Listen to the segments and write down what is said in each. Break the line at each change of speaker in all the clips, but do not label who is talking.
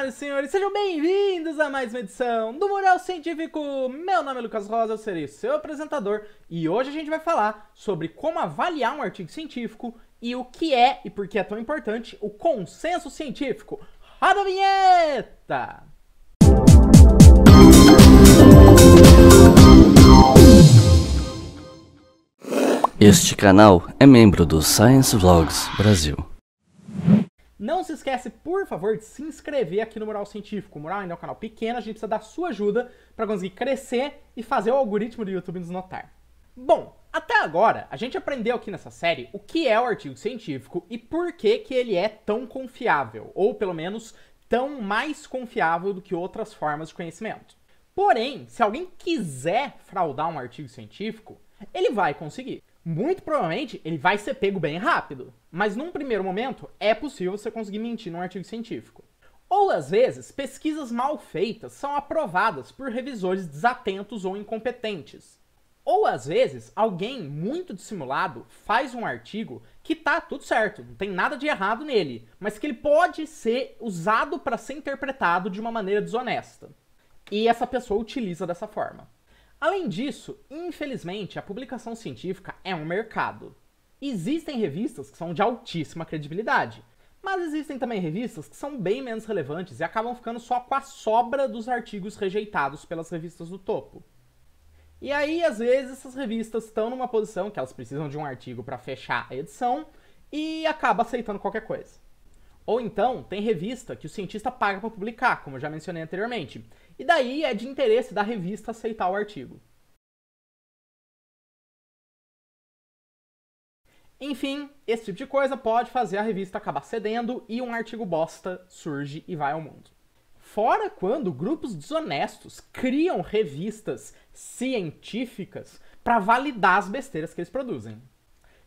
senhoras e senhores, sejam bem-vindos a mais uma edição do Mural Científico. Meu nome é Lucas Rosa, eu serei seu apresentador e hoje a gente vai falar sobre como avaliar um artigo científico e o que é e por que é tão importante o consenso científico. Roda a vinheta! Este canal é membro do Science Vlogs Brasil. Não se esquece, por favor, de se inscrever aqui no Mural Científico. O Mural ainda é um canal pequeno, a gente precisa da sua ajuda para conseguir crescer e fazer o algoritmo do YouTube nos notar. Bom, até agora a gente aprendeu aqui nessa série o que é o artigo científico e por que, que ele é tão confiável, ou pelo menos tão mais confiável do que outras formas de conhecimento. Porém, se alguém quiser fraudar um artigo científico, ele vai conseguir muito provavelmente ele vai ser pego bem rápido. Mas num primeiro momento, é possível você conseguir mentir num artigo científico. Ou às vezes, pesquisas mal feitas são aprovadas por revisores desatentos ou incompetentes. Ou às vezes, alguém muito dissimulado faz um artigo que tá tudo certo, não tem nada de errado nele, mas que ele pode ser usado para ser interpretado de uma maneira desonesta. E essa pessoa utiliza dessa forma. Além disso, infelizmente, a publicação científica é um mercado. Existem revistas que são de altíssima credibilidade, mas existem também revistas que são bem menos relevantes e acabam ficando só com a sobra dos artigos rejeitados pelas revistas do topo. E aí, às vezes, essas revistas estão numa posição que elas precisam de um artigo para fechar a edição e acaba aceitando qualquer coisa. Ou então, tem revista que o cientista paga para publicar, como eu já mencionei anteriormente e daí é de interesse da revista aceitar o artigo. Enfim, esse tipo de coisa pode fazer a revista acabar cedendo e um artigo bosta surge e vai ao mundo. Fora quando grupos desonestos criam revistas científicas para validar as besteiras que eles produzem.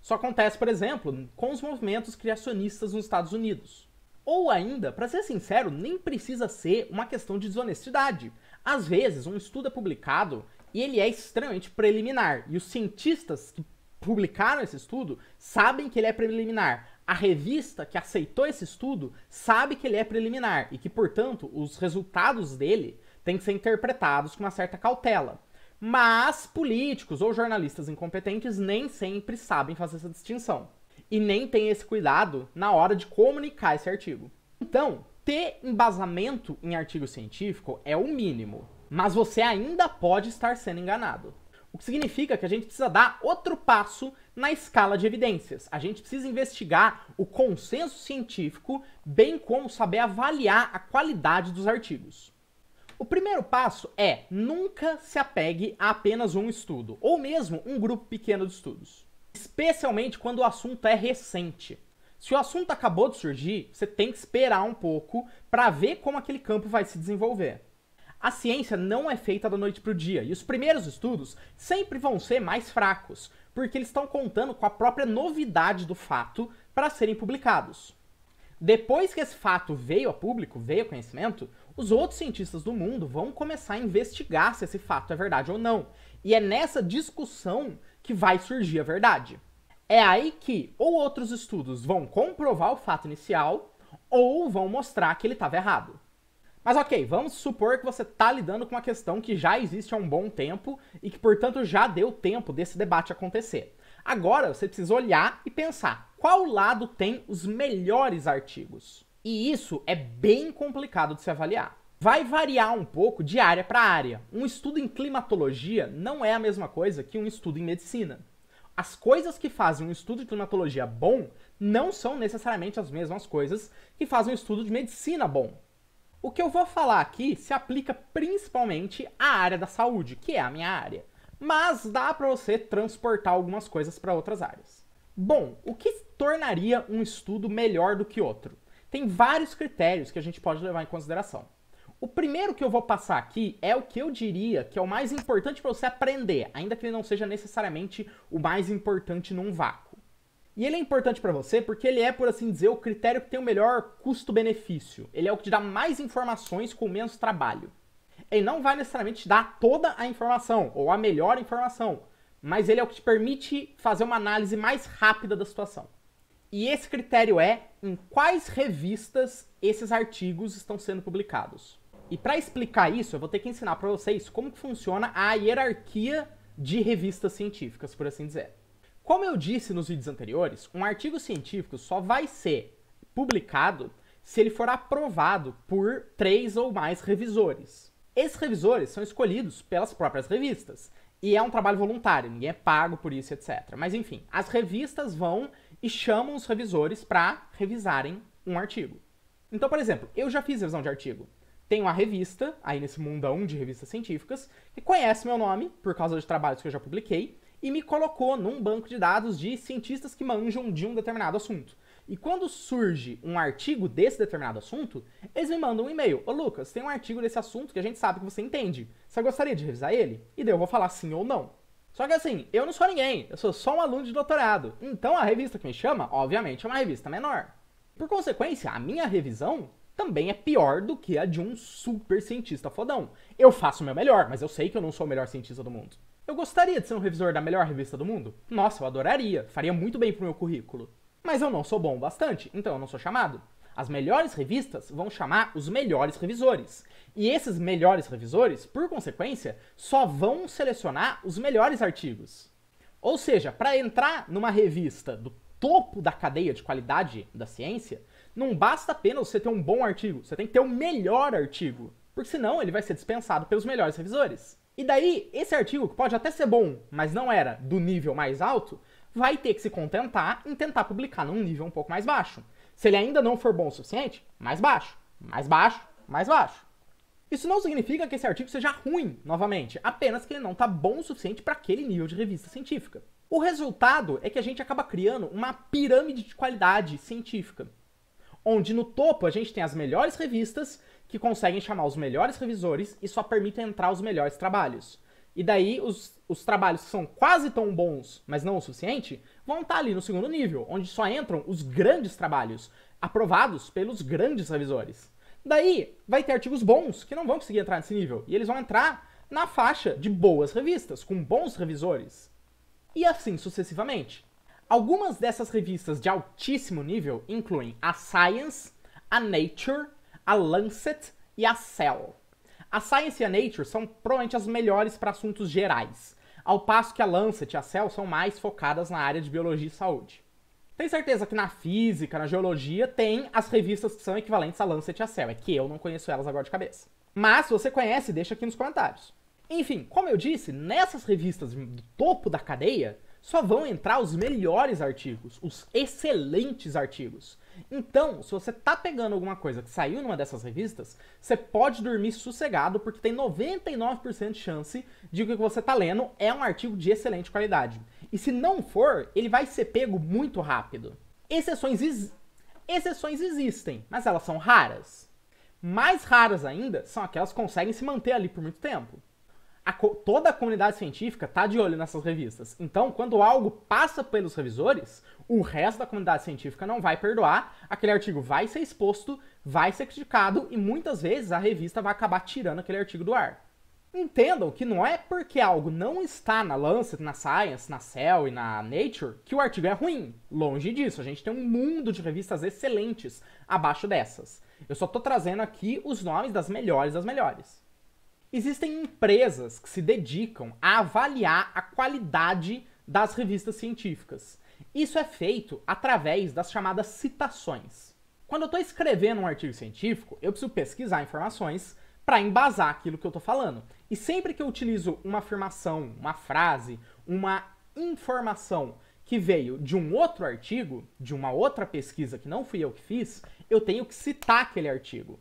Isso acontece, por exemplo, com os movimentos criacionistas nos Estados Unidos. Ou ainda, para ser sincero, nem precisa ser uma questão de desonestidade. Às vezes, um estudo é publicado e ele é extremamente preliminar, e os cientistas que publicaram esse estudo sabem que ele é preliminar. A revista que aceitou esse estudo sabe que ele é preliminar e que, portanto, os resultados dele têm que ser interpretados com uma certa cautela. Mas políticos ou jornalistas incompetentes nem sempre sabem fazer essa distinção e nem tem esse cuidado na hora de comunicar esse artigo. Então, ter embasamento em artigo científico é o mínimo, mas você ainda pode estar sendo enganado. O que significa que a gente precisa dar outro passo na escala de evidências. A gente precisa investigar o consenso científico, bem como saber avaliar a qualidade dos artigos. O primeiro passo é nunca se apegue a apenas um estudo, ou mesmo um grupo pequeno de estudos especialmente quando o assunto é recente. Se o assunto acabou de surgir, você tem que esperar um pouco para ver como aquele campo vai se desenvolver. A ciência não é feita da noite para o dia, e os primeiros estudos sempre vão ser mais fracos, porque eles estão contando com a própria novidade do fato para serem publicados. Depois que esse fato veio a público, veio o conhecimento, os outros cientistas do mundo vão começar a investigar se esse fato é verdade ou não. E é nessa discussão que vai surgir a verdade. É aí que ou outros estudos vão comprovar o fato inicial ou vão mostrar que ele estava errado. Mas ok, vamos supor que você está lidando com uma questão que já existe há um bom tempo e que, portanto, já deu tempo desse debate acontecer. Agora você precisa olhar e pensar qual lado tem os melhores artigos. E isso é bem complicado de se avaliar. Vai variar um pouco de área para área. Um estudo em climatologia não é a mesma coisa que um estudo em medicina as coisas que fazem um estudo de climatologia bom não são necessariamente as mesmas coisas que fazem um estudo de medicina bom. O que eu vou falar aqui se aplica principalmente à área da saúde, que é a minha área, mas dá para você transportar algumas coisas para outras áreas. Bom, o que tornaria um estudo melhor do que outro? Tem vários critérios que a gente pode levar em consideração. O primeiro que eu vou passar aqui é o que eu diria que é o mais importante para você aprender, ainda que ele não seja necessariamente o mais importante num vácuo. E ele é importante para você porque ele é, por assim dizer, o critério que tem o melhor custo-benefício. Ele é o que te dá mais informações com menos trabalho. Ele não vai necessariamente te dar toda a informação ou a melhor informação, mas ele é o que te permite fazer uma análise mais rápida da situação. E esse critério é em quais revistas esses artigos estão sendo publicados. E para explicar isso, eu vou ter que ensinar para vocês como que funciona a hierarquia de revistas científicas, por assim dizer. Como eu disse nos vídeos anteriores, um artigo científico só vai ser publicado se ele for aprovado por três ou mais revisores. Esses revisores são escolhidos pelas próprias revistas e é um trabalho voluntário, ninguém é pago por isso, etc. Mas enfim, as revistas vão e chamam os revisores para revisarem um artigo. Então, por exemplo, eu já fiz revisão de artigo tem uma revista, aí nesse mundão de revistas científicas, que conhece meu nome por causa de trabalhos que eu já publiquei e me colocou num banco de dados de cientistas que manjam de um determinado assunto. E quando surge um artigo desse determinado assunto, eles me mandam um e-mail. Ô Lucas, tem um artigo desse assunto que a gente sabe que você entende. Você gostaria de revisar ele? E daí eu vou falar sim ou não. Só que assim, eu não sou ninguém, eu sou só um aluno de doutorado. Então a revista que me chama, obviamente, é uma revista menor. Por consequência, a minha revisão também é pior do que a de um super cientista fodão. Eu faço o meu melhor, mas eu sei que eu não sou o melhor cientista do mundo. Eu gostaria de ser um revisor da melhor revista do mundo? Nossa, eu adoraria, faria muito bem pro meu currículo. Mas eu não sou bom o bastante, então eu não sou chamado. As melhores revistas vão chamar os melhores revisores. E esses melhores revisores, por consequência, só vão selecionar os melhores artigos. Ou seja, para entrar numa revista do topo da cadeia de qualidade da ciência, não basta apenas você ter um bom artigo, você tem que ter o um melhor artigo, porque senão ele vai ser dispensado pelos melhores revisores. E daí, esse artigo, que pode até ser bom, mas não era do nível mais alto, vai ter que se contentar em tentar publicar num nível um pouco mais baixo. Se ele ainda não for bom o suficiente, mais baixo, mais baixo, mais baixo. Isso não significa que esse artigo seja ruim, novamente, apenas que ele não está bom o suficiente para aquele nível de revista científica. O resultado é que a gente acaba criando uma pirâmide de qualidade científica onde no topo a gente tem as melhores revistas, que conseguem chamar os melhores revisores e só permitem entrar os melhores trabalhos. E daí, os, os trabalhos que são quase tão bons, mas não o suficiente, vão estar tá ali no segundo nível, onde só entram os grandes trabalhos, aprovados pelos grandes revisores. Daí, vai ter artigos bons que não vão conseguir entrar nesse nível, e eles vão entrar na faixa de boas revistas, com bons revisores. E assim sucessivamente. Algumas dessas revistas de altíssimo nível incluem a Science, a Nature, a Lancet e a Cell. A Science e a Nature são provavelmente as melhores para assuntos gerais, ao passo que a Lancet e a Cell são mais focadas na área de biologia e saúde. Tem certeza que na física, na geologia, tem as revistas que são equivalentes a Lancet e a Cell, é que eu não conheço elas agora de cabeça. Mas se você conhece, deixa aqui nos comentários. Enfim, como eu disse, nessas revistas do topo da cadeia, só vão entrar os melhores artigos, os excelentes artigos. Então, se você tá pegando alguma coisa que saiu numa dessas revistas, você pode dormir sossegado, porque tem 99% de chance de que o que você tá lendo é um artigo de excelente qualidade. E se não for, ele vai ser pego muito rápido. Exceções, ex... Exceções existem, mas elas são raras. Mais raras ainda são aquelas que conseguem se manter ali por muito tempo a, toda a comunidade científica está de olho nessas revistas. Então, quando algo passa pelos revisores, o resto da comunidade científica não vai perdoar, aquele artigo vai ser exposto, vai ser criticado e muitas vezes a revista vai acabar tirando aquele artigo do ar. Entendam que não é porque algo não está na Lancet, na Science, na Cell e na Nature que o artigo é ruim. Longe disso, a gente tem um mundo de revistas excelentes abaixo dessas. Eu só estou trazendo aqui os nomes das melhores das melhores. Existem empresas que se dedicam a avaliar a qualidade das revistas científicas. Isso é feito através das chamadas citações. Quando eu estou escrevendo um artigo científico, eu preciso pesquisar informações para embasar aquilo que eu estou falando. E sempre que eu utilizo uma afirmação, uma frase, uma informação que veio de um outro artigo, de uma outra pesquisa que não fui eu que fiz, eu tenho que citar aquele artigo.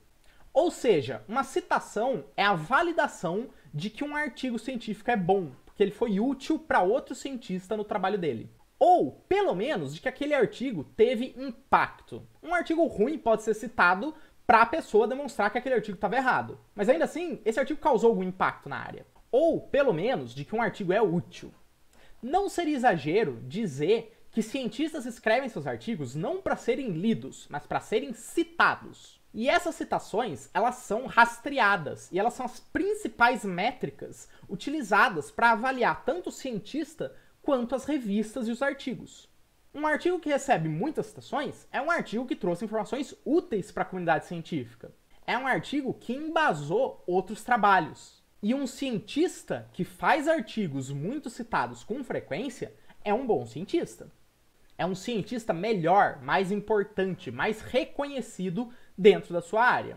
Ou seja, uma citação é a validação de que um artigo científico é bom, porque ele foi útil para outro cientista no trabalho dele. Ou, pelo menos, de que aquele artigo teve impacto. Um artigo ruim pode ser citado para a pessoa demonstrar que aquele artigo estava errado. Mas ainda assim, esse artigo causou algum impacto na área. Ou, pelo menos, de que um artigo é útil. Não seria exagero dizer que cientistas escrevem seus artigos não para serem lidos, mas para serem citados. E essas citações, elas são rastreadas e elas são as principais métricas utilizadas para avaliar tanto o cientista quanto as revistas e os artigos. Um artigo que recebe muitas citações é um artigo que trouxe informações úteis para a comunidade científica. É um artigo que embasou outros trabalhos. E um cientista que faz artigos muito citados com frequência é um bom cientista. É um cientista melhor, mais importante, mais reconhecido dentro da sua área.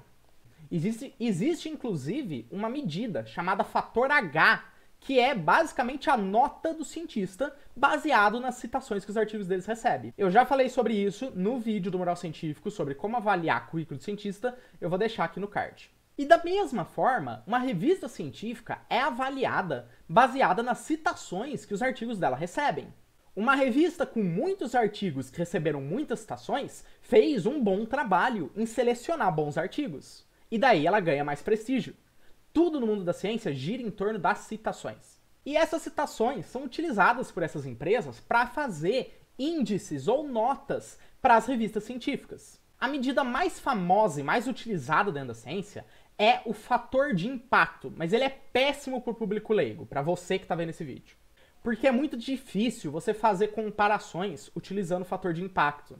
Existe, existe inclusive uma medida chamada fator H, que é basicamente a nota do cientista baseado nas citações que os artigos deles recebem. Eu já falei sobre isso no vídeo do Moral Científico sobre como avaliar currículo de cientista, eu vou deixar aqui no card. E da mesma forma, uma revista científica é avaliada baseada nas citações que os artigos dela recebem. Uma revista com muitos artigos que receberam muitas citações fez um bom trabalho em selecionar bons artigos. E daí ela ganha mais prestígio. Tudo no mundo da ciência gira em torno das citações. E essas citações são utilizadas por essas empresas para fazer índices ou notas para as revistas científicas. A medida mais famosa e mais utilizada dentro da ciência é o fator de impacto, mas ele é péssimo para o público leigo, para você que está vendo esse vídeo. Porque é muito difícil você fazer comparações utilizando o fator de impacto.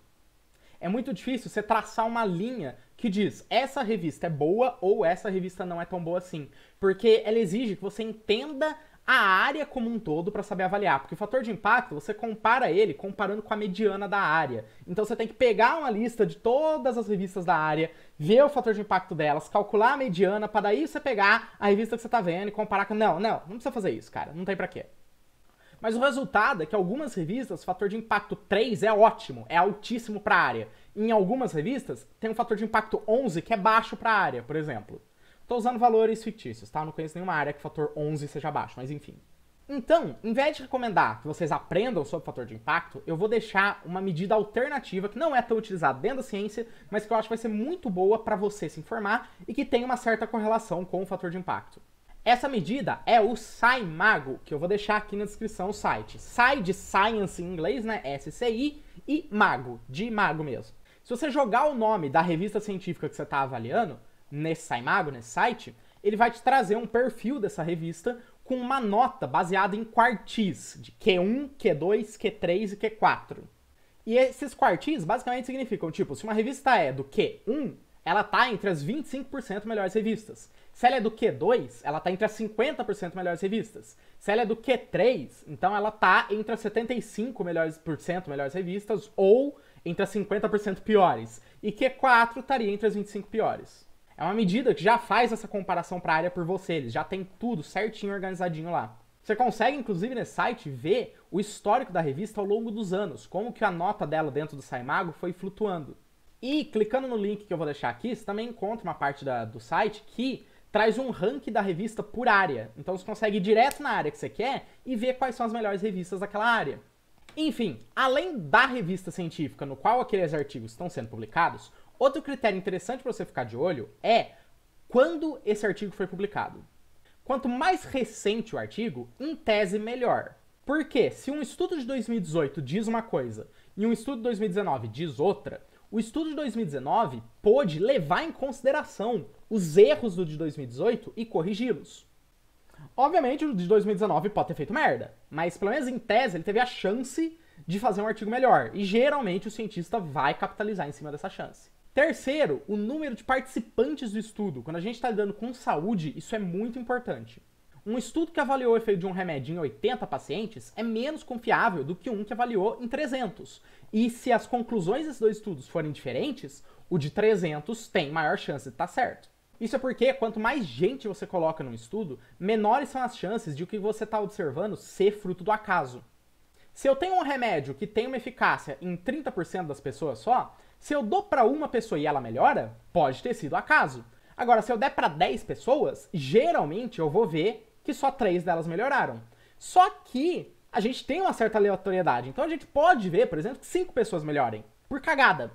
É muito difícil você traçar uma linha que diz essa revista é boa ou essa revista não é tão boa assim. Porque ela exige que você entenda a área como um todo para saber avaliar, porque o fator de impacto você compara ele comparando com a mediana da área. Então você tem que pegar uma lista de todas as revistas da área, ver o fator de impacto delas, calcular a mediana para daí você pegar a revista que você está vendo e comparar com não, não, não precisa fazer isso, cara, não tem para quê. Mas o resultado é que algumas revistas, fator de impacto 3 é ótimo, é altíssimo para a área. Em algumas revistas, tem um fator de impacto 11 que é baixo para a área, por exemplo. Estou usando valores fictícios, tá? não conheço nenhuma área que o fator 11 seja baixo, mas enfim. Então, em vez de recomendar que vocês aprendam sobre o fator de impacto, eu vou deixar uma medida alternativa que não é tão utilizada dentro da ciência, mas que eu acho que vai ser muito boa para você se informar e que tem uma certa correlação com o fator de impacto. Essa medida é o Mago, que eu vou deixar aqui na descrição o site. Sci de Science em inglês, né? SCI, e Mago, de Mago mesmo. Se você jogar o nome da revista científica que você está avaliando, nesse Mago, nesse site, ele vai te trazer um perfil dessa revista com uma nota baseada em quartis, de Q1, Q2, Q3 e Q4. E esses quartis basicamente significam, tipo, se uma revista é do Q1, ela tá entre as 25% melhores revistas. Se ela é do Q2, ela tá entre as 50% melhores revistas. Se ela é do Q3, então ela tá entre as 75% melhores, por cento melhores revistas ou entre as 50% piores. E Q4 estaria entre as 25 piores. É uma medida que já faz essa comparação para a área por você, eles já tem tudo certinho organizadinho lá. Você consegue, inclusive, nesse site ver o histórico da revista ao longo dos anos, como que a nota dela dentro do Saimago foi flutuando. E clicando no link que eu vou deixar aqui, você também encontra uma parte da, do site que traz um ranking da revista por área. Então você consegue ir direto na área que você quer e ver quais são as melhores revistas daquela área. Enfim, além da revista científica no qual aqueles artigos estão sendo publicados, outro critério interessante para você ficar de olho é quando esse artigo foi publicado. Quanto mais recente o artigo, em tese melhor. Porque se um estudo de 2018 diz uma coisa e um estudo de 2019 diz outra, o estudo de 2019 pôde levar em consideração os erros do de 2018 e corrigi-los. Obviamente, o de 2019 pode ter feito merda, mas pelo menos em tese ele teve a chance de fazer um artigo melhor, e geralmente o cientista vai capitalizar em cima dessa chance. Terceiro, o número de participantes do estudo. Quando a gente está lidando com saúde, isso é muito importante. Um estudo que avaliou o efeito de um remédio em 80 pacientes é menos confiável do que um que avaliou em 300. E se as conclusões desses dois estudos forem diferentes, o de 300 tem maior chance de estar tá certo. Isso é porque quanto mais gente você coloca num estudo, menores são as chances de o que você está observando ser fruto do acaso. Se eu tenho um remédio que tem uma eficácia em 30% das pessoas só, se eu dou para uma pessoa e ela melhora, pode ter sido acaso. Agora, se eu der para 10 pessoas, geralmente eu vou ver que só três delas melhoraram. Só que a gente tem uma certa aleatoriedade. Então a gente pode ver, por exemplo, que cinco pessoas melhorem por cagada.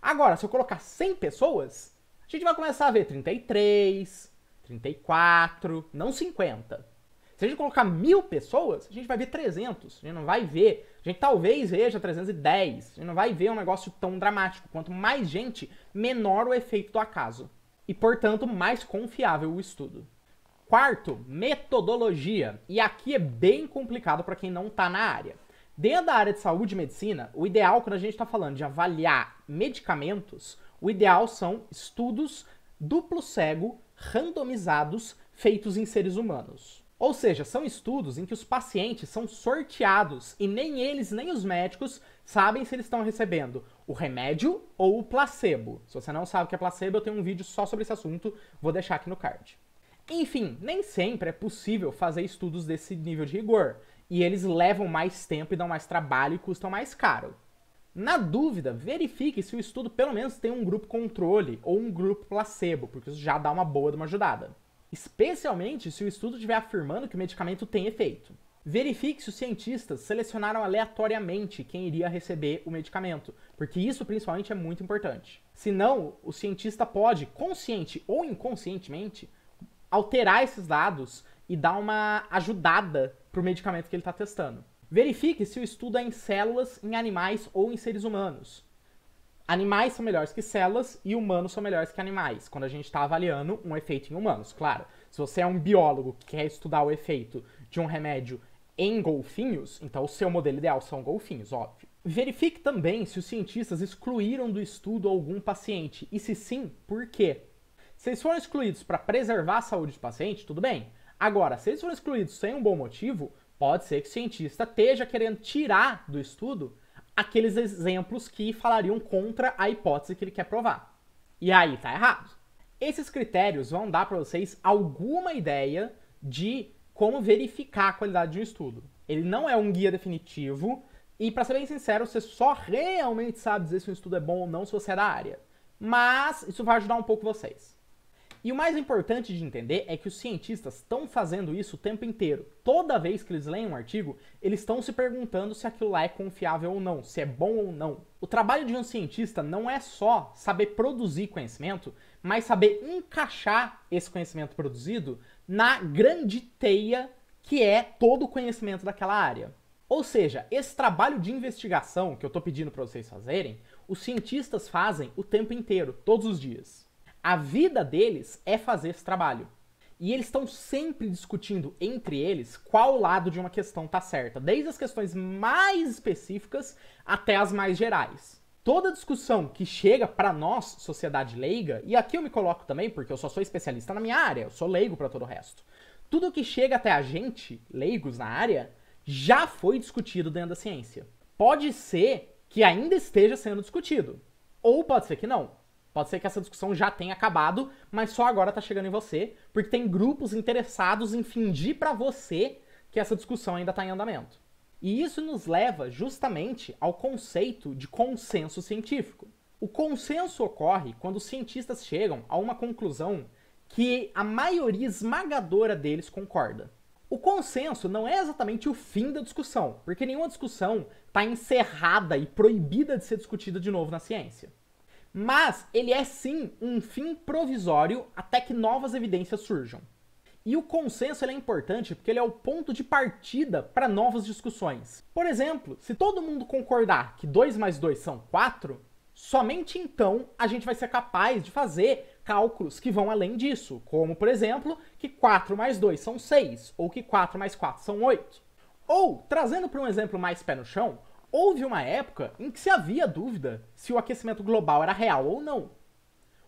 Agora, se eu colocar 100 pessoas, a gente vai começar a ver 33, 34, não 50. Se a gente colocar mil pessoas, a gente vai ver 300. A gente não vai ver. A gente talvez veja 310. A gente não vai ver um negócio tão dramático. Quanto mais gente, menor o efeito do acaso. E, portanto, mais confiável o estudo. Quarto, metodologia. E aqui é bem complicado para quem não está na área. Dentro da área de saúde e medicina, o ideal, quando a gente está falando de avaliar medicamentos, o ideal são estudos duplo cego, randomizados, feitos em seres humanos. Ou seja, são estudos em que os pacientes são sorteados e nem eles nem os médicos sabem se eles estão recebendo o remédio ou o placebo. Se você não sabe o que é placebo, eu tenho um vídeo só sobre esse assunto, vou deixar aqui no card. Enfim, nem sempre é possível fazer estudos desse nível de rigor, e eles levam mais tempo e dão mais trabalho e custam mais caro. Na dúvida, verifique se o estudo pelo menos tem um grupo controle ou um grupo placebo, porque isso já dá uma boa de uma ajudada. Especialmente se o estudo estiver afirmando que o medicamento tem efeito. Verifique se os cientistas selecionaram aleatoriamente quem iria receber o medicamento, porque isso principalmente é muito importante. Senão, o cientista pode, consciente ou inconscientemente, alterar esses dados e dar uma ajudada para o medicamento que ele está testando. Verifique se o estudo é em células, em animais ou em seres humanos. Animais são melhores que células e humanos são melhores que animais, quando a gente está avaliando um efeito em humanos, claro. Se você é um biólogo que quer estudar o efeito de um remédio em golfinhos, então o seu modelo ideal são golfinhos, óbvio. Verifique também se os cientistas excluíram do estudo algum paciente, e se sim, por quê? Se eles foram excluídos para preservar a saúde do paciente, tudo bem. Agora, se eles foram excluídos sem um bom motivo, pode ser que o cientista esteja querendo tirar do estudo aqueles exemplos que falariam contra a hipótese que ele quer provar. E aí tá errado. Esses critérios vão dar para vocês alguma ideia de como verificar a qualidade de um estudo. Ele não é um guia definitivo e para ser bem sincero, você só realmente sabe dizer se um estudo é bom ou não se você é da área. Mas isso vai ajudar um pouco vocês. E o mais importante de entender é que os cientistas estão fazendo isso o tempo inteiro. Toda vez que eles leem um artigo, eles estão se perguntando se aquilo lá é confiável ou não, se é bom ou não. O trabalho de um cientista não é só saber produzir conhecimento, mas saber encaixar esse conhecimento produzido na grande teia que é todo o conhecimento daquela área. Ou seja, esse trabalho de investigação que eu estou pedindo para vocês fazerem, os cientistas fazem o tempo inteiro, todos os dias. A vida deles é fazer esse trabalho. E eles estão sempre discutindo entre eles qual lado de uma questão tá certa, desde as questões mais específicas até as mais gerais. Toda discussão que chega para nós, sociedade leiga, e aqui eu me coloco também porque eu só sou especialista na minha área, eu sou leigo para todo o resto. Tudo que chega até a gente, leigos na área, já foi discutido dentro da ciência. Pode ser que ainda esteja sendo discutido, ou pode ser que não. Pode ser que essa discussão já tenha acabado, mas só agora está chegando em você, porque tem grupos interessados em fingir para você que essa discussão ainda está em andamento. E isso nos leva justamente ao conceito de consenso científico. O consenso ocorre quando os cientistas chegam a uma conclusão que a maioria esmagadora deles concorda. O consenso não é exatamente o fim da discussão, porque nenhuma discussão está encerrada e proibida de ser discutida de novo na ciência. Mas ele é sim um fim provisório até que novas evidências surjam. E o consenso é importante porque ele é o ponto de partida para novas discussões. Por exemplo, se todo mundo concordar que 2 mais 2 são 4, somente então a gente vai ser capaz de fazer cálculos que vão além disso, como, por exemplo, que 4 mais 2 são 6, ou que 4 mais 4 são 8. Ou, trazendo para um exemplo mais pé no chão, Houve uma época em que se havia dúvida se o aquecimento global era real ou não.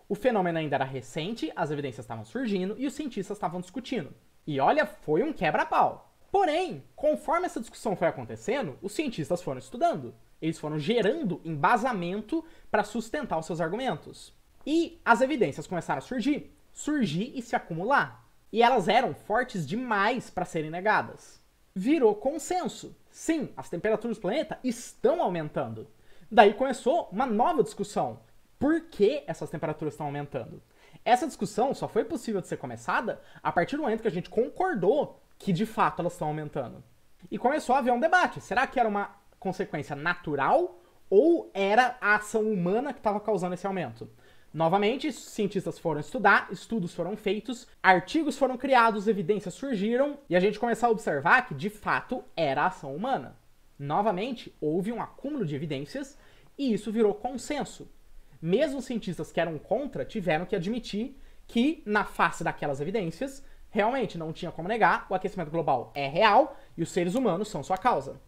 O fenômeno ainda era recente, as evidências estavam surgindo e os cientistas estavam discutindo. E olha, foi um quebra-pau. Porém, conforme essa discussão foi acontecendo, os cientistas foram estudando. Eles foram gerando embasamento para sustentar os seus argumentos. E as evidências começaram a surgir, surgir e se acumular. E elas eram fortes demais para serem negadas virou consenso. Sim, as temperaturas do planeta estão aumentando. Daí começou uma nova discussão. Por que essas temperaturas estão aumentando? Essa discussão só foi possível de ser começada a partir do momento que a gente concordou que de fato elas estão aumentando. E começou a haver um debate. Será que era uma consequência natural ou era a ação humana que estava causando esse aumento? Novamente, cientistas foram estudar, estudos foram feitos, artigos foram criados, evidências surgiram e a gente começou a observar que de fato era a ação humana. Novamente, houve um acúmulo de evidências e isso virou consenso. Mesmo cientistas que eram contra tiveram que admitir que, na face daquelas evidências, realmente não tinha como negar, o aquecimento global é real e os seres humanos são sua causa.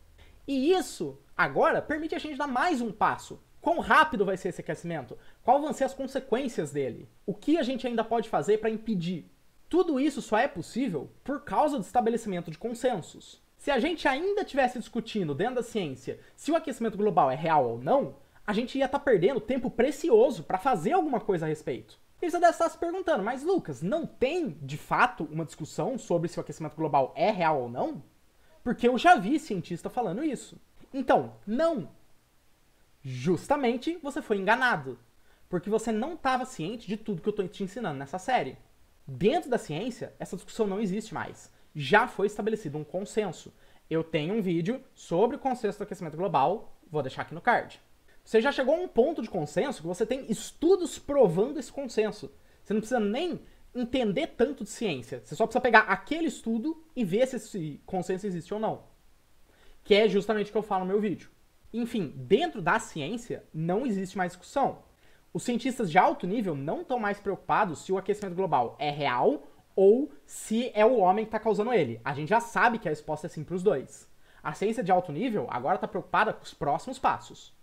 E isso, agora, permite a gente dar mais um passo Quão rápido vai ser esse aquecimento? Qual vão ser as consequências dele? O que a gente ainda pode fazer para impedir? Tudo isso só é possível por causa do estabelecimento de consensos. Se a gente ainda estivesse discutindo dentro da ciência se o aquecimento global é real ou não, a gente ia estar tá perdendo tempo precioso para fazer alguma coisa a respeito. E você deve estar se perguntando, mas Lucas, não tem de fato uma discussão sobre se o aquecimento global é real ou não? Porque eu já vi cientista falando isso. Então, não, Justamente você foi enganado, porque você não estava ciente de tudo que eu estou te ensinando nessa série. Dentro da ciência, essa discussão não existe mais. Já foi estabelecido um consenso. Eu tenho um vídeo sobre o consenso do aquecimento global, vou deixar aqui no card. Você já chegou a um ponto de consenso que você tem estudos provando esse consenso. Você não precisa nem entender tanto de ciência. Você só precisa pegar aquele estudo e ver se esse consenso existe ou não. Que é justamente o que eu falo no meu vídeo. Enfim, dentro da ciência não existe mais discussão. Os cientistas de alto nível não estão mais preocupados se o aquecimento global é real ou se é o homem que está causando ele. A gente já sabe que a resposta é sim para os dois. A ciência de alto nível agora está preocupada com os próximos passos.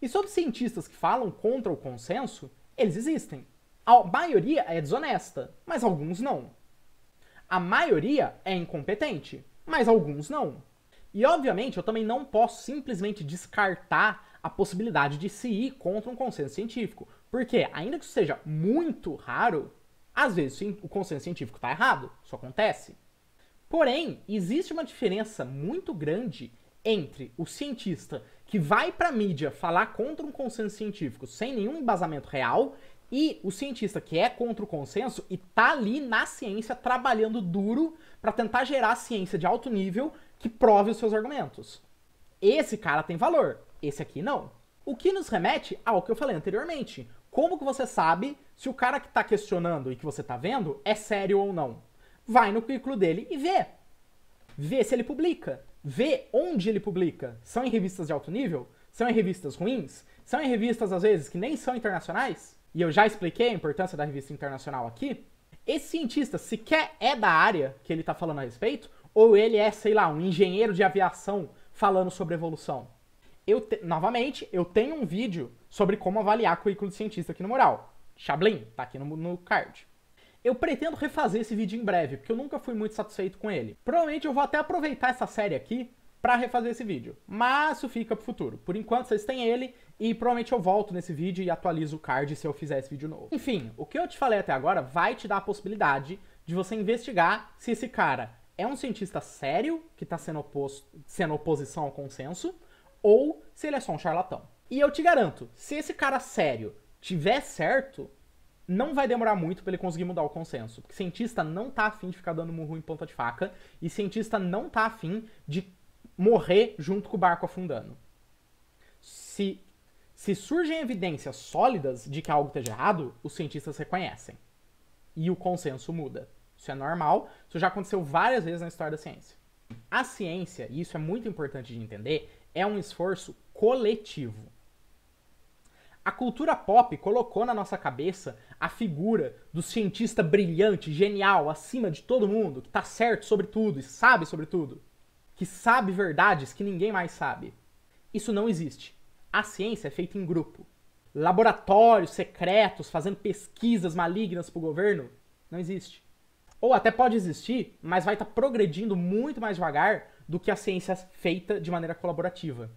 E sobre cientistas que falam contra o consenso, eles existem. A maioria é desonesta, mas alguns não. A maioria é incompetente, mas alguns não. E obviamente eu também não posso simplesmente descartar a possibilidade de se ir contra um consenso científico. Porque, ainda que isso seja muito raro, às vezes o consenso científico está errado. Isso acontece. Porém, existe uma diferença muito grande entre o cientista que vai para a mídia falar contra um consenso científico sem nenhum embasamento real e o cientista que é contra o consenso e tá ali na ciência trabalhando duro para tentar gerar ciência de alto nível que prove os seus argumentos. Esse cara tem valor, esse aqui não. O que nos remete ao que eu falei anteriormente. Como que você sabe se o cara que está questionando e que você está vendo é sério ou não? Vai no currículo dele e vê. Vê se ele publica. Vê onde ele publica. São em revistas de alto nível? São em revistas ruins? São em revistas, às vezes, que nem são internacionais? E eu já expliquei a importância da revista internacional aqui. Esse cientista sequer é da área que ele está falando a respeito, ou ele é, sei lá, um engenheiro de aviação falando sobre evolução? Eu te... Novamente, eu tenho um vídeo sobre como avaliar currículo de cientista aqui no Moral. Chablin, tá aqui no, no card. Eu pretendo refazer esse vídeo em breve, porque eu nunca fui muito satisfeito com ele. Provavelmente eu vou até aproveitar essa série aqui para refazer esse vídeo, mas isso fica pro futuro. Por enquanto vocês têm ele e provavelmente eu volto nesse vídeo e atualizo o card se eu fizer esse vídeo novo. Enfim, o que eu te falei até agora vai te dar a possibilidade de você investigar se esse cara é um cientista sério que está sendo, oposto, sendo oposição ao consenso, ou se ele é só um charlatão. E eu te garanto, se esse cara sério tiver certo, não vai demorar muito para ele conseguir mudar o consenso. Porque cientista não tá afim de ficar dando murro em ponta de faca, e cientista não tá afim de morrer junto com o barco afundando. Se, se surgem evidências sólidas de que algo esteja errado, os cientistas reconhecem. E o consenso muda. Isso é normal, isso já aconteceu várias vezes na história da ciência. A ciência, e isso é muito importante de entender, é um esforço coletivo. A cultura pop colocou na nossa cabeça a figura do cientista brilhante, genial, acima de todo mundo, que está certo sobre tudo e sabe sobre tudo, que sabe verdades que ninguém mais sabe. Isso não existe. A ciência é feita em grupo. Laboratórios secretos fazendo pesquisas malignas para o governo não existe. Ou até pode existir, mas vai estar tá progredindo muito mais devagar do que a ciência feita de maneira colaborativa.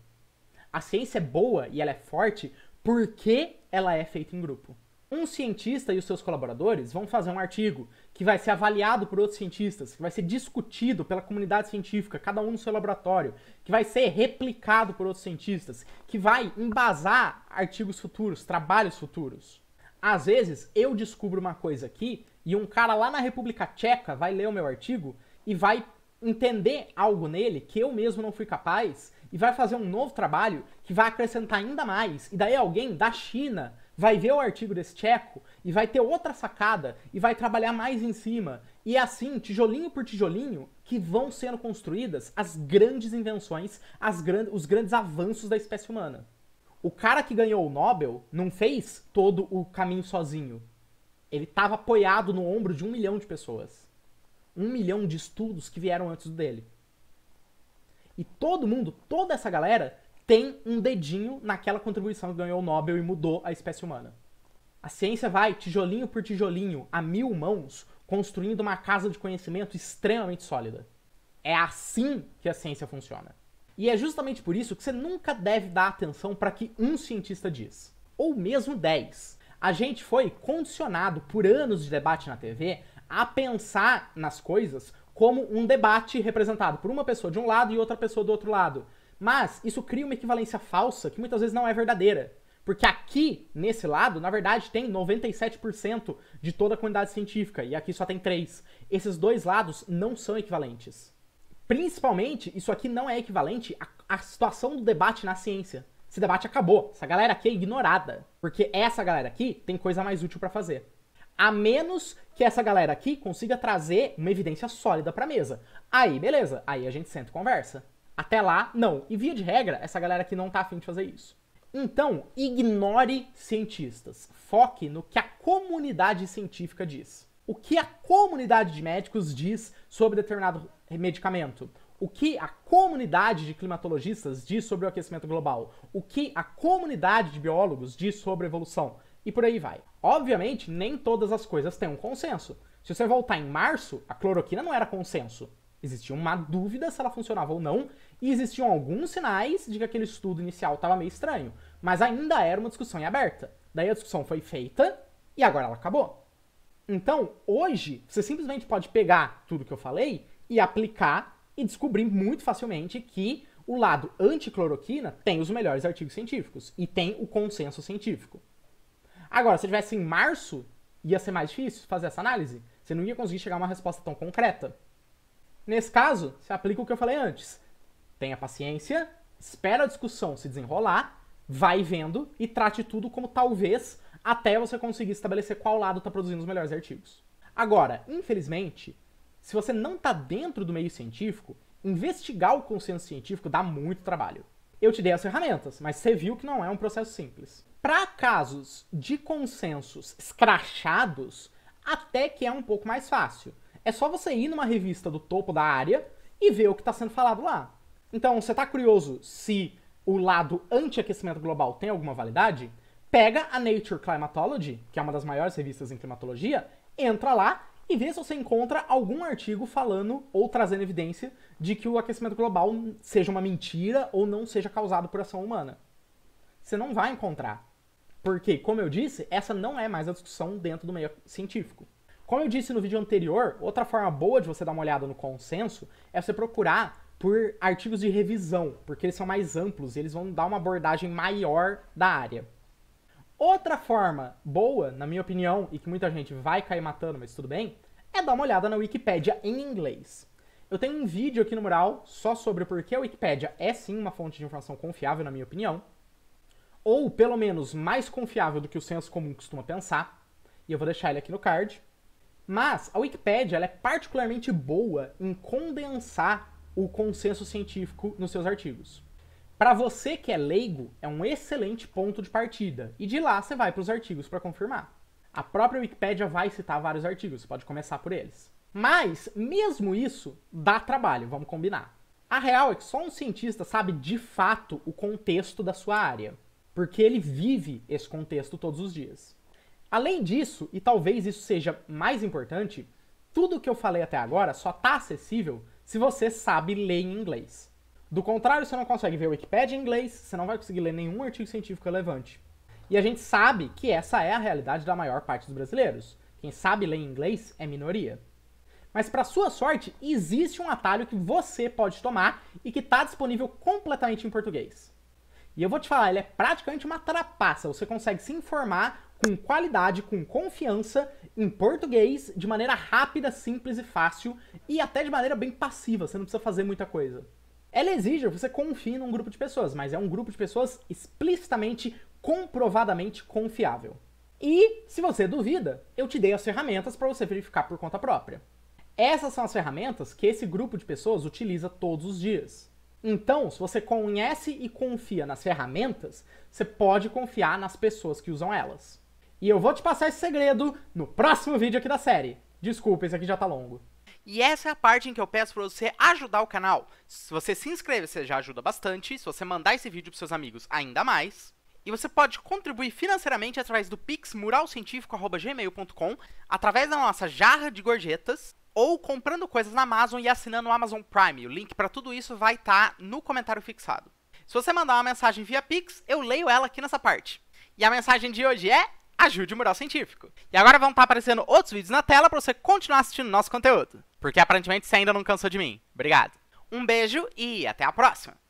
A ciência é boa e ela é forte porque ela é feita em grupo. Um cientista e os seus colaboradores vão fazer um artigo que vai ser avaliado por outros cientistas, que vai ser discutido pela comunidade científica, cada um no seu laboratório, que vai ser replicado por outros cientistas, que vai embasar artigos futuros, trabalhos futuros. Às vezes eu descubro uma coisa aqui e um cara lá na República Tcheca vai ler o meu artigo e vai entender algo nele que eu mesmo não fui capaz e vai fazer um novo trabalho que vai acrescentar ainda mais. E daí alguém da China vai ver o artigo desse tcheco e vai ter outra sacada e vai trabalhar mais em cima. E é assim, tijolinho por tijolinho, que vão sendo construídas as grandes invenções, as gran os grandes avanços da espécie humana. O cara que ganhou o Nobel não fez todo o caminho sozinho. Ele estava apoiado no ombro de um milhão de pessoas. Um milhão de estudos que vieram antes dele. E todo mundo, toda essa galera, tem um dedinho naquela contribuição que ganhou o Nobel e mudou a espécie humana. A ciência vai, tijolinho por tijolinho, a mil mãos, construindo uma casa de conhecimento extremamente sólida. É assim que a ciência funciona. E é justamente por isso que você nunca deve dar atenção para que um cientista diz, ou mesmo 10. A gente foi condicionado por anos de debate na TV a pensar nas coisas como um debate representado por uma pessoa de um lado e outra pessoa do outro lado. Mas isso cria uma equivalência falsa que muitas vezes não é verdadeira. Porque aqui, nesse lado, na verdade, tem 97% de toda a comunidade científica e aqui só tem 3. Esses dois lados não são equivalentes. Principalmente, isso aqui não é equivalente à, à situação do debate na ciência. Esse debate acabou. Essa galera aqui é ignorada. Porque essa galera aqui tem coisa mais útil para fazer. A menos que essa galera aqui consiga trazer uma evidência sólida pra mesa. Aí, beleza. Aí a gente senta e conversa. Até lá, não. E via de regra, essa galera aqui não tá afim de fazer isso. Então, ignore cientistas. Foque no que a comunidade científica diz. O que a comunidade de médicos diz sobre determinado medicamento? o que a comunidade de climatologistas diz sobre o aquecimento global, o que a comunidade de biólogos diz sobre a evolução, e por aí vai. Obviamente, nem todas as coisas têm um consenso. Se você voltar em março, a cloroquina não era consenso. Existia uma dúvida se ela funcionava ou não, e existiam alguns sinais de que aquele estudo inicial estava meio estranho, mas ainda era uma discussão em aberta. Daí a discussão foi feita e agora ela acabou. Então, hoje, você simplesmente pode pegar tudo que eu falei e aplicar e descobri muito facilmente que o lado anticloroquina tem os melhores artigos científicos e tem o consenso científico. Agora, se tivesse em março, ia ser mais difícil fazer essa análise. Você não ia conseguir chegar a uma resposta tão concreta. Nesse caso, se aplica o que eu falei antes. Tenha paciência, espera a discussão se desenrolar, vai vendo e trate tudo como talvez até você conseguir estabelecer qual lado está produzindo os melhores artigos. Agora, infelizmente, se você não está dentro do meio científico, investigar o consenso científico dá muito trabalho. Eu te dei as ferramentas, mas você viu que não é um processo simples. Para casos de consensos escrachados, até que é um pouco mais fácil. É só você ir numa revista do topo da área e ver o que está sendo falado lá. Então, você está curioso se o lado anti-aquecimento global tem alguma validade? Pega a Nature Climatology, que é uma das maiores revistas em climatologia, entra lá e ver se você encontra algum artigo falando ou trazendo evidência de que o aquecimento global seja uma mentira ou não seja causado por ação humana. Você não vai encontrar. Porque, como eu disse, essa não é mais a discussão dentro do meio científico. Como eu disse no vídeo anterior, outra forma boa de você dar uma olhada no consenso é você procurar por artigos de revisão, porque eles são mais amplos e eles vão dar uma abordagem maior da área. Outra forma boa, na minha opinião, e que muita gente vai cair matando, mas tudo bem, é dar uma olhada na Wikipédia em inglês. Eu tenho um vídeo aqui no mural só sobre por que a Wikipédia é sim uma fonte de informação confiável, na minha opinião, ou pelo menos mais confiável do que o senso comum costuma pensar, e eu vou deixar ele aqui no card. Mas a Wikipédia é particularmente boa em condensar o consenso científico nos seus artigos. Para você que é leigo, é um excelente ponto de partida, e de lá você vai para os artigos para confirmar. A própria Wikipédia vai citar vários artigos, você pode começar por eles. Mas, mesmo isso, dá trabalho, vamos combinar. A real é que só um cientista sabe de fato o contexto da sua área, porque ele vive esse contexto todos os dias. Além disso, e talvez isso seja mais importante, tudo que eu falei até agora só está acessível se você sabe ler em inglês. Do contrário, você não consegue ver o Wikipedia em inglês, você não vai conseguir ler nenhum artigo científico relevante. E a gente sabe que essa é a realidade da maior parte dos brasileiros. Quem sabe ler em inglês é minoria. Mas para sua sorte, existe um atalho que você pode tomar e que está disponível completamente em português. E eu vou te falar, ele é praticamente uma trapaça. Você consegue se informar com qualidade, com confiança, em português, de maneira rápida, simples e fácil, e até de maneira bem passiva, você não precisa fazer muita coisa. Ela exige que você confie num grupo de pessoas, mas é um grupo de pessoas explicitamente, comprovadamente confiável. E, se você duvida, eu te dei as ferramentas para você verificar por conta própria. Essas são as ferramentas que esse grupo de pessoas utiliza todos os dias. Então, se você conhece e confia nas ferramentas, você pode confiar nas pessoas que usam elas. E eu vou te passar esse segredo no próximo vídeo aqui da série. Desculpa, esse aqui já tá longo. E essa é a parte em que eu peço para você ajudar o canal. Se você se inscrever, você já ajuda bastante. Se você mandar esse vídeo para seus amigos, ainda mais. E você pode contribuir financeiramente através do pix muralcientifico.gmail.com, através da nossa jarra de gorjetas, ou comprando coisas na Amazon e assinando o Amazon Prime. O link para tudo isso vai estar tá no comentário fixado. Se você mandar uma mensagem via pix, eu leio ela aqui nessa parte. E a mensagem de hoje é ajude o Mural Científico. E agora vão estar tá aparecendo outros vídeos na tela para você continuar assistindo nosso conteúdo. Porque aparentemente você ainda não cansou de mim. Obrigado. Um beijo e até a próxima!